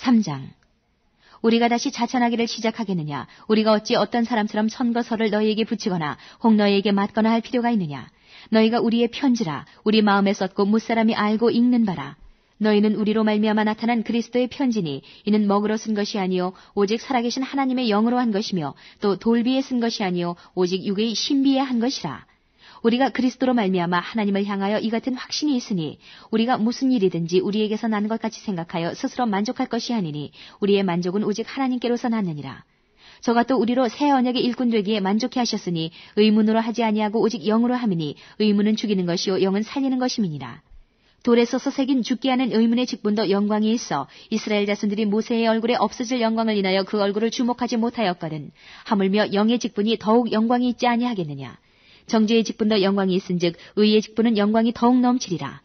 3장 우리가 다시 자천하기를 시작하겠느냐 우리가 어찌 어떤 사람처럼 선거서를 너희에게 붙이거나 혹 너희에게 맞거나 할 필요가 있느냐 너희가 우리의 편지라 우리 마음에 썼고 못사람이 알고 읽는 바라 너희는 우리로 말미암아 나타난 그리스도의 편지니 이는 먹으로 쓴 것이 아니요 오직 살아계신 하나님의 영으로 한 것이며 또 돌비에 쓴 것이 아니요 오직 육의 신비에 한 것이라 우리가 그리스도로 말미암아 하나님을 향하여 이 같은 확신이 있으니 우리가 무슨 일이든지 우리에게서 나는 것 같이 생각하여 스스로 만족할 것이 아니니 우리의 만족은 오직 하나님께로서 났느니라. 저가 또 우리로 새 언약의 일꾼 되기에 만족해 하셨으니 의문으로 하지 아니하고 오직 영으로 함이니 의문은 죽이는 것이요 영은 살리는 것임이니라. 돌에 서서 새긴 죽게 하는 의문의 직분도 영광이 있어 이스라엘 자손들이 모세의 얼굴에 없어질 영광을 인하여 그 얼굴을 주목하지 못하였거든 하물며 영의 직분이 더욱 영광이 있지 아니하겠느냐 정주의 직분도 영광이 있은즉 의의 직분은 영광이 더욱 넘치리라.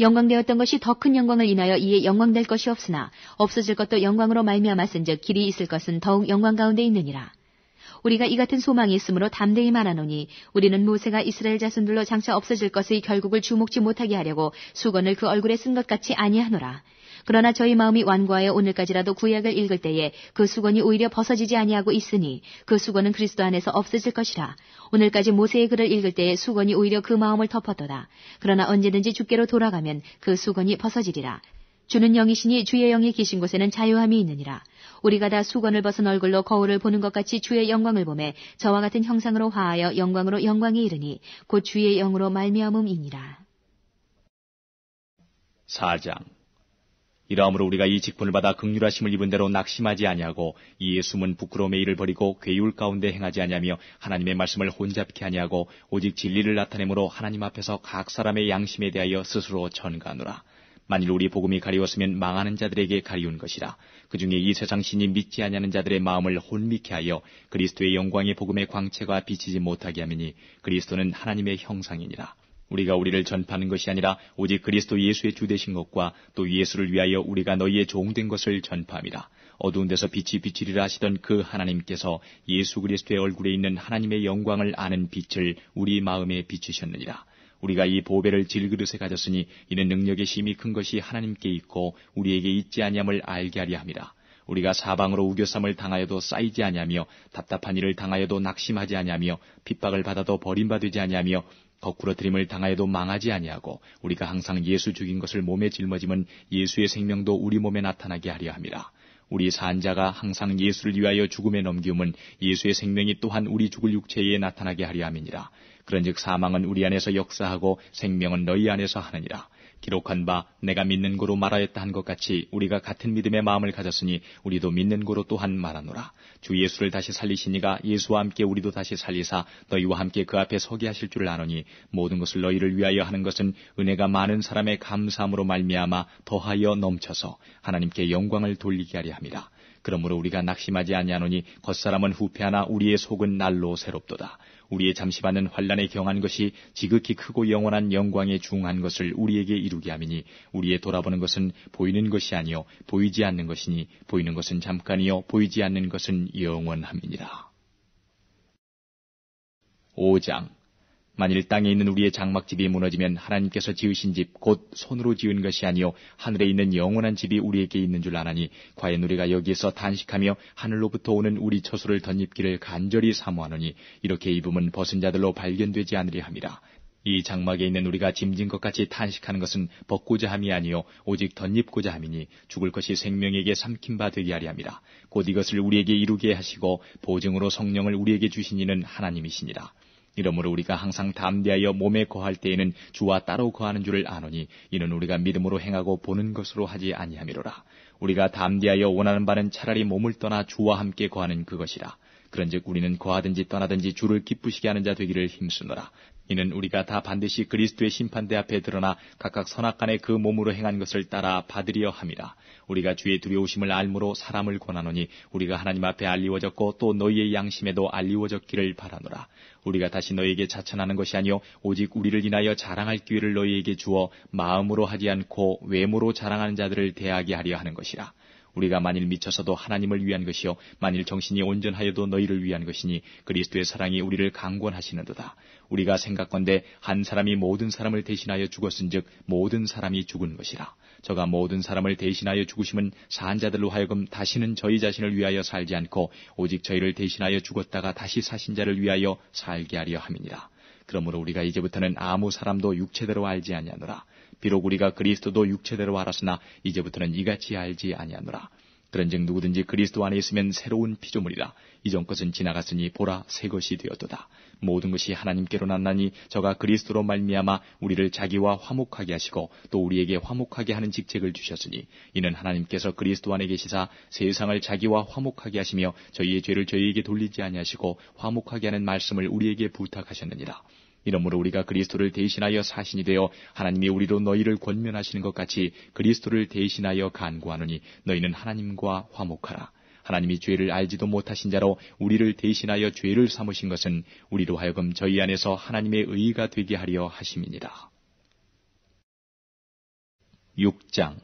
영광되었던 것이 더 큰 영광을 인하여 이에 영광될 것이 없으나 없어질 것도 영광으로 말미암았은즉 길이 있을 것은 더욱 영광 가운데 있느니라. 우리가 이 같은 소망이 있으므로 담대히 말하노니 우리는 모세가 이스라엘 자손들로 장차 없어질 것의 결국을 주목지 못하게 하려고 수건을 그 얼굴에 쓴 것 같이 아니하노라. 그러나 저희 마음이 완고하여 오늘까지라도 구약을 읽을 때에 그 수건이 오히려 벗어지지 아니하고 있으니 그 수건은 그리스도 안에서 없어질 것이라. 오늘까지 모세의 글을 읽을 때에 수건이 오히려 그 마음을 덮었도다. 그러나 언제든지 주께로 돌아가면 그 수건이 벗어지리라. 주는 영이시니 주의 영이 계신 곳에는 자유함이 있느니라. 우리가 다 수건을 벗은 얼굴로 거울을 보는 것 같이 주의 영광을 보매 저와 같은 형상으로 화하여 영광으로 영광이 이르니 곧 주의 영으로 말미암음이니라. 4장 이러함으로 우리가 이 직분을 받아 극률하심을 입은 대로 낙심하지 아니하고 이예수은 부끄러움의 일을 버리고 괴율 가운데 행하지 아니하며 하나님의 말씀을 혼잡케 아니하고 오직 진리를 나타내므로 하나님 앞에서 각 사람의 양심에 대하여 스스로 전가하노라. 만일 우리 복음이 가리웠으면 망하는 자들에게 가리운 것이라. 그 중에 이 세상 신이 믿지 아니하는 자들의 마음을 혼미케 하여 그리스도의 영광의 복음의 광채가 비치지 못하게 하매니 그리스도는 하나님의 형상이니라. 우리가 우리를 전파하는 것이 아니라 오직 그리스도 예수의 주되신 것과 또 예수를 위하여 우리가 너희의 종된 것을 전파합니다. 어두운 데서 빛이 비치리라 하시던 그 하나님께서 예수 그리스도의 얼굴에 있는 하나님의 영광을 아는 빛을 우리 마음에 비치셨느니라. 우리가 이 보배를 질그릇에 가졌으니 이는 능력의 힘이 큰 것이 하나님께 있고 우리에게 있지 아니함을 알게 하리 합니다. 우리가 사방으로 우겨쌈을 당하여도 쌓이지 아니하며 답답한 일을 당하여도 낙심하지 아니하며 핍박을 받아도 버림받지 아니하며 거꾸로 드림을 당하여도 망하지 아니하고 우리가 항상 예수 죽인 것을 몸에 짊어지면 예수의 생명도 우리 몸에 나타나게 하려 합니다. 우리 산자가 항상 예수를 위하여 죽음에 넘기움은 예수의 생명이 또한 우리 죽을 육체에 나타나게 하려 함이니라. 그런즉 사망은 우리 안에서 역사하고 생명은 너희 안에서 하느니라. 기록한 바 내가 믿는 고로 말하였다 한 것 같이 우리가 같은 믿음의 마음을 가졌으니 우리도 믿는 고로 또한 말하노라. 주 예수를 다시 살리시니가 예수와 함께 우리도 다시 살리사 너희와 함께 그 앞에 서게 하실 줄 아노니 모든 것을 너희를 위하여 하는 것은 은혜가 많은 사람의 감사함으로 말미암아 더하여 넘쳐서 하나님께 영광을 돌리게 하리 합니다. 그러므로 우리가 낙심하지 아니하노니 겉사람은 후패하나 우리의 속은 날로 새롭도다. 우리의 잠시반은 환란에 경한 것이 지극히 크고 영원한 영광에 중한 것을 우리에게 이루게 함이니 우리의 돌아보는 것은 보이는 것이 아니요 보이지 않는 것이니 보이는 것은 잠깐이요 보이지 않는 것은 영원함이니라. 5장 만일 땅에 있는 우리의 장막집이 무너지면 하나님께서 지으신 집 곧 손으로 지은 것이 아니요 하늘에 있는 영원한 집이 우리에게 있는 줄 아나니 과연 우리가 여기에서 단식하며 하늘로부터 오는 우리 처소를 덧입기를 간절히 사모하노니 이렇게 입음은 벗은 자들로 발견되지 않으리 함이라 이 장막에 있는 우리가 짐진 것 같이 탄식하는 것은 벗고자 함이 아니요 오직 덧입고자 함이니 죽을 것이 생명에게 삼킨 바 되게 하리 함이라 곧 이것을 우리에게 이루게 하시고 보증으로 성령을 우리에게 주신 이는 하나님이시니라 이러므로 우리가 항상 담대하여 몸에 거할 때에는 주와 따로 거하는 줄을 아노니 이는 우리가 믿음으로 행하고 보는 것으로 하지 아니함이로라. 우리가 담대하여 원하는 바는 차라리 몸을 떠나 주와 함께 거하는 그것이라. 그런즉 우리는 거하든지 떠나든지 주를 기쁘시게 하는 자 되기를 힘쓰노라. 이는 우리가 다 반드시 그리스도의 심판대 앞에 드러나 각각 선악간의 그 몸으로 행한 것을 따라 받으려 함이라. 우리가 주의 두려우심을 알므로 사람을 권하노니 우리가 하나님 앞에 알리워졌고 또 너희의 양심에도 알리워졌기를 바라노라. 우리가 다시 너희에게 자천하는 것이 아니요 오직 우리를 인하여 자랑할 기회를 너희에게 주어 마음으로 하지 않고 외모로 자랑하는 자들을 대하게 하려 하는 것이라. 우리가 만일 미쳐서도 하나님을 위한 것이요 만일 정신이 온전하여도 너희를 위한 것이니 그리스도의 사랑이 우리를 강권하시는도다. 우리가 생각건대 한 사람이 모든 사람을 대신하여 죽었은즉 모든 사람이 죽은 것이라. 저가 모든 사람을 대신하여 죽으심은 사한 자들로 하여금 다시는 저희 자신을 위하여 살지 않고 오직 저희를 대신하여 죽었다가 다시 사신 자를 위하여 살게 하려 함이니라. 그러므로 우리가 이제부터는 아무 사람도 육체대로 알지 아니하노라. 비록 우리가 그리스도도 육체대로 알았으나 이제부터는 이같이 알지 아니하노라. 그런즉 누구든지 그리스도 안에 있으면 새로운 피조물이라. 이전 것은 지나갔으니 보라 새 것이 되었도다. 모든 것이 하나님께로 났나니 저가 그리스도로 말미암아 우리를 자기와 화목하게 하시고 또 우리에게 화목하게 하는 직책을 주셨으니 이는 하나님께서 그리스도 안에 계시사 세상을 자기와 화목하게 하시며 저희의 죄를 저희에게 돌리지 아니하시고 화목하게 하는 말씀을 우리에게 부탁하셨느니라. 이러므로 우리가 그리스도를 대신하여 사신이 되어 하나님이 우리로 너희를 권면하시는 것 같이 그리스도를 대신하여 간구하느니 너희는 하나님과 화목하라. 하나님이 죄를 알지도 못하신 자로 우리를 대신하여 죄를 삼으신 것은 우리로 하여금 저희 안에서 하나님의 의가 의 되게 하려 하심이니라. 6장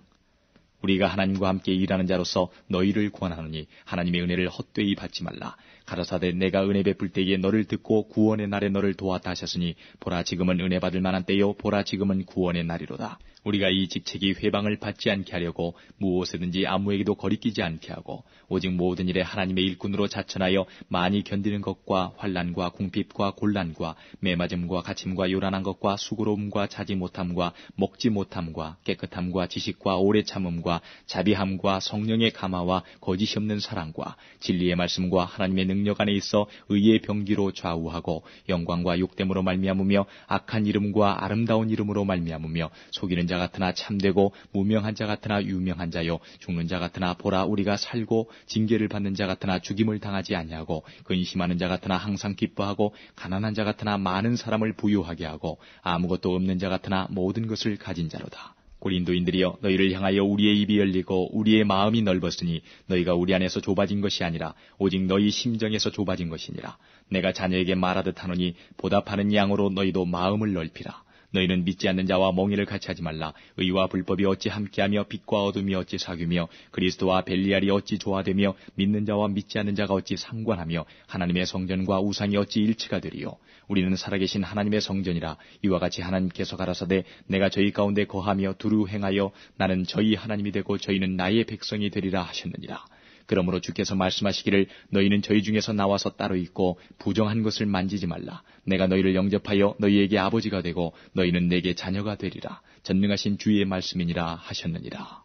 우리가 하나님과 함께 일하는 자로서 너희를 구원하느니 하나님의 은혜를 헛되이 받지 말라. 가라사대 내가 은혜 베풀 때에 너를 듣고 구원의 날에 너를 도왔다 하셨으니 보라 지금은 은혜 받을 만한 때요 보라 지금은 구원의 날이로다. 우리가 이 직책이 회방을 받지 않게 하려고 무엇이든지 아무에게도 거리끼지 않게 하고 오직 모든 일에 하나님의 일꾼으로 자천하여 많이 견디는 것과 환란과 궁핍과 곤란과 매맞음과 가침과 요란한 것과 수고로움과 자지 못함과 먹지 못함과 깨끗함과 지식과 오래 참음과 자비함과 성령의 감화와 거짓이 없는 사랑과 진리의 말씀과 하나님의 능력 안에 있어 의의 병기로 좌우하고 영광과 욕됨으로 말미암으며 악한 이름과 아름다운 이름으로 말미암으며 속이는 자 같으나 참되고 무명한 자 같으나 유명한 자요 죽는 자 같으나 보라 우리가 살고 징계를 받는 자 같으나 죽임을 당하지 아니하고 근심하는 자 같으나 항상 기뻐하고 가난한 자 같으나 많은 사람을 부유하게 하고 아무것도 없는 자 같으나 모든 것을 가진 자로다. 고린도인들이여 너희를 향하여 우리의 입이 열리고 우리의 마음이 넓었으니 너희가 우리 안에서 좁아진 것이 아니라 오직 너희 심정에서 좁아진 것이니라. 내가 자녀에게 말하듯 하노니 보답하는 양으로 너희도 마음을 넓히라. 너희는 믿지 않는 자와 멍해를 같이 하지 말라. 의와 불법이 어찌 함께하며 빛과 어둠이 어찌 사귀며 그리스도와 벨리알이 어찌 조화되며 믿는 자와 믿지 않는 자가 어찌 상관하며 하나님의 성전과 우상이 어찌 일치가 되리요. 우리는 살아계신 하나님의 성전이라 이와 같이 하나님께서 가라사대 내가 저희 가운데 거하며 두루 행하여 나는 저희 하나님이 되고 저희는 나의 백성이 되리라 하셨느니라. 그러므로 주께서 말씀하시기를 너희는 저희 중에서 나와서 따로 있고 부정한 것을 만지지 말라. 내가 너희를 영접하여 너희에게 아버지가 되고 너희는 내게 자녀가 되리라. 전능하신 주의 말씀이니라 하셨느니라.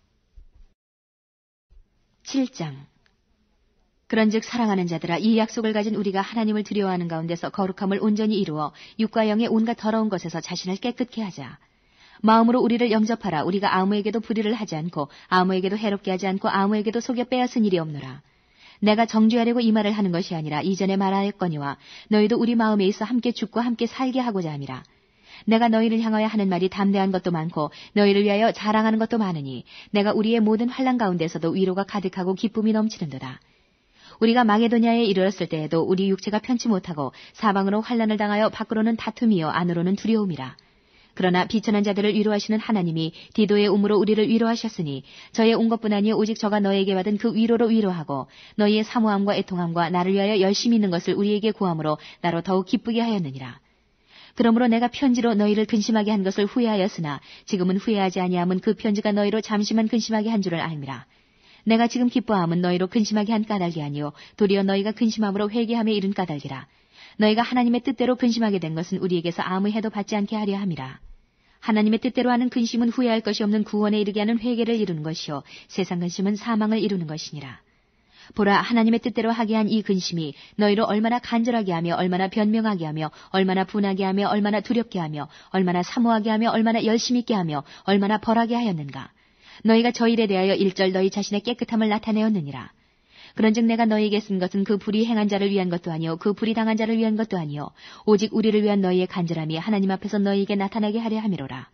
7장 그런즉 사랑하는 자들아 이 약속을 가진 우리가 하나님을 두려워하는 가운데서 거룩함을 온전히 이루어 육과 영의 온갖 더러운 것에서 자신을 깨끗게 하자. 마음으로 우리를 영접하라. 우리가 아무에게도 불의를 하지 않고 아무에게도 해롭게 하지 않고 아무에게도 속여 빼앗은 일이 없노라. 내가 정죄하려고 이 말을 하는 것이 아니라 이전에 말하였거니와 너희도 우리 마음에 있어 함께 죽고 함께 살게 하고자 함이라. 내가 너희를 향하여 하는 말이 담대한 것도 많고 너희를 위하여 자랑하는 것도 많으니 내가 우리의 모든 환란 가운데서도 위로가 가득하고 기쁨이 넘치는도다. 우리가 마게도냐에 이르렀을 때에도 우리 육체가 편치 못하고 사방으로 환란을 당하여 밖으로는 다툼이요 안으로는 두려움이라. 그러나 비천한 자들을 위로하시는 하나님이 디도의 우으로 우리를 위로하셨으니 저의 온 것뿐 아니 오직 저가 너에게 받은 그 위로로 위로하고 너희의 사모함과 애통함과 나를 위하여 열심히 있는 것을 우리에게 구함으로 나로 더욱 기쁘게 하였느니라. 그러므로 내가 편지로 너희를 근심하게 한 것을 후회하였으나 지금은 후회하지 아니함은 그 편지가 너희로 잠시만 근심하게 한 줄을 알미라. 내가 지금 기뻐함은 너희로 근심하게 한 까닭이 아니요 도리어 너희가 근심함으로 회개함에 이른 까닭이라. 너희가 하나님의 뜻대로 근심하게 된 것은 우리에게서 아무 해도 받지 않게 하려 함이라. 하나님의 뜻대로 하는 근심은 후회할 것이 없는 구원에 이르게 하는 회개를 이루는 것이요 세상 근심은 사망을 이루는 것이니라. 보라 하나님의 뜻대로 하게 한 이 근심이 너희로 얼마나 간절하게 하며 얼마나 변명하게 하며 얼마나 분하게 하며 얼마나 두렵게 하며 얼마나 사모하게 하며 얼마나 열심 있게 하며 얼마나 벌하게 하였는가 너희가 저 일에 대하여 일절 너희 자신의 깨끗함을 나타내었느니라 그런즉 내가 너희에게 쓴 것은 그 불이 행한 자를 위한 것도 아니요 그 불이 당한 자를 위한 것도 아니요 오직 우리를 위한 너희의 간절함이 하나님 앞에서 너희에게 나타나게 하려 함이로라.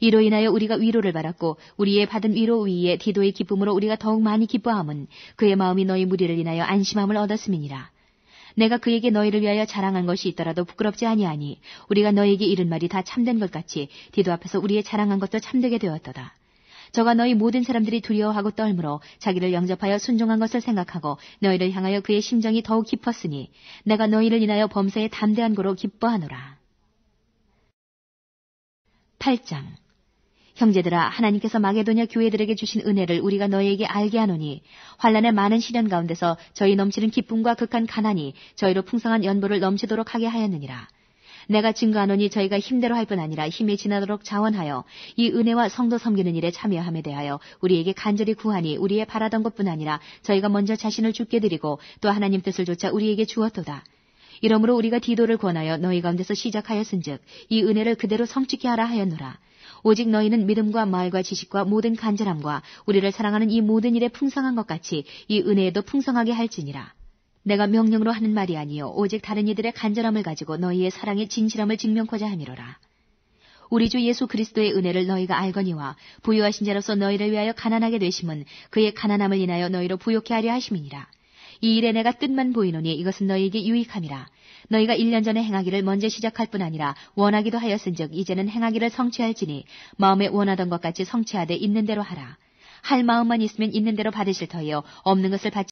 이로 인하여 우리가 위로를 받았고 우리의 받은 위로 위에 디도의 기쁨으로 우리가 더욱 많이 기뻐함은 그의 마음이 너희 무리를 인하여 안심함을 얻었음이니라. 내가 그에게 너희를 위하여 자랑한 것이 있더라도 부끄럽지 아니하니 우리가 너에게 이른 말이 다 참된 것 같이 디도 앞에서 우리의 자랑한 것도 참되게 되었도다. 저가 너희 모든 사람들이 두려워하고 떨므로 자기를 영접하여 순종한 것을 생각하고 너희를 향하여 그의 심정이 더욱 깊었으니 내가 너희를 인하여 범사에 담대한 고로 기뻐하노라. 8장 형제들아 하나님께서 마게도냐 교회들에게 주신 은혜를 우리가 너희에게 알게 하노니 환란의 많은 시련 가운데서 저희 넘치는 기쁨과 극한 가난이 저희로 풍성한 연보를 넘치도록 하게 하였느니라. 내가 증거하노니 저희가 힘대로 할 뿐 아니라 힘에 지나도록 자원하여 이 은혜와 성도 섬기는 일에 참여함에 대하여 우리에게 간절히 구하니 우리의 바라던 것뿐 아니라 저희가 먼저 자신을 죽게 드리고 또 하나님 뜻을 조차 우리에게 주었도다. 이러므로 우리가 디도를 권하여 너희 가운데서 시작하였은즉 이 은혜를 그대로 성취케 하라 하였노라. 오직 너희는 믿음과 말과 지식과 모든 간절함과 우리를 사랑하는 이 모든 일에 풍성한 것 같이 이 은혜에도 풍성하게 할지니라. 내가 명령으로 하는 말이 아니요 오직 다른 이들의 간절함을 가지고 너희의 사랑의 진실함을 증명코자 함이로라. 우리 주 예수 그리스도의 은혜를 너희가 알거니와 부유하신 자로서 너희를 위하여 가난하게 되심은 그의 가난함을 인하여 너희로 부욕케 하려 하심이니라. 이 일에 내가 뜻만 보이노니 이것은 너희에게 유익함이라. 너희가 1년 전에 행하기를 먼저 시작할 뿐 아니라 원하기도 하였은즉 이제는 행하기를 성취할지니 마음에 원하던 것 같이 성취하되 있는 대로 하라. 할 마음만 있으면 있는 대로 받으실 터이요 없는 것을 받지